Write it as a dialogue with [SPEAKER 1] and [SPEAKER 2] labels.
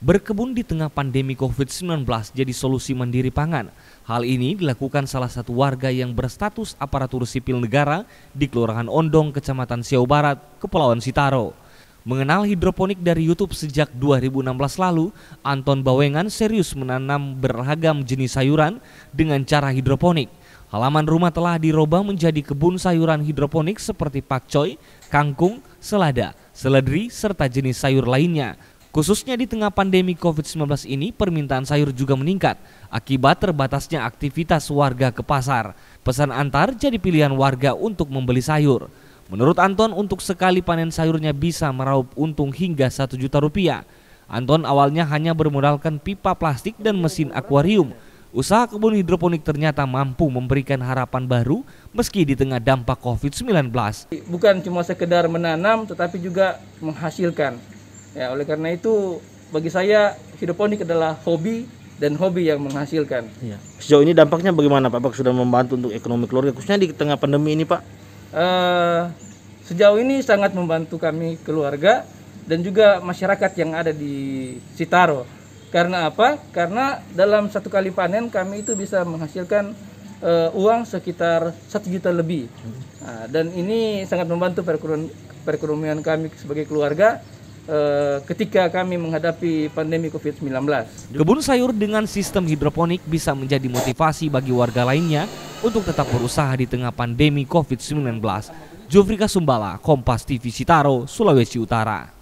[SPEAKER 1] Berkebun di tengah pandemi COVID-19 jadi solusi mandiri pangan. Hal ini dilakukan salah satu warga yang berstatus aparatur sipil negara di Kelurahan Ondong, Kecamatan Siau Barat, Kepulauan Sitaro. Mengenal hidroponik dari YouTube sejak 2016 lalu, Anton Bawengan serius menanam beragam jenis sayuran dengan cara hidroponik. Halaman rumah telah dirubah menjadi kebun sayuran hidroponik seperti pakcoy, kangkung, selada, seledri, serta jenis sayur lainnya Khususnya di tengah pandemi COVID-19 ini, permintaan sayur juga meningkat akibat terbatasnya aktivitas warga ke pasar. Pesan antar jadi pilihan warga untuk membeli sayur. Menurut Anton, untuk sekali panen sayurnya bisa meraup untung hingga satu juta rupiah. Anton awalnya hanya bermodalkan pipa plastik dan mesin akuarium. Usaha kebun hidroponik ternyata mampu memberikan harapan baru meski di tengah dampak COVID-19.
[SPEAKER 2] Bukan cuma sekedar menanam tetapi juga menghasilkan Ya, oleh karena itu bagi saya hidroponik adalah hobi dan hobi yang menghasilkan. Iya. Sejauh ini dampaknya bagaimana Pak? Pak sudah membantu untuk ekonomi keluarga khususnya di tengah pandemi ini Pak? Uh, sejauh ini sangat membantu kami keluarga dan juga masyarakat yang ada di Sitaro. Karena apa? Karena dalam satu kali panen kami itu bisa menghasilkan uh, uang sekitar satu juta lebih. Uh, dan ini sangat membantu perekonomian kami sebagai keluarga Eh, ketika kami menghadapi pandemi Covid-19. Kebun
[SPEAKER 1] sayur dengan sistem hidroponik bisa menjadi motivasi bagi warga lainnya untuk tetap berusaha di tengah pandemi Covid-19. Jufrika Sumbala, Kompas TV Sitaro, Sulawesi Utara.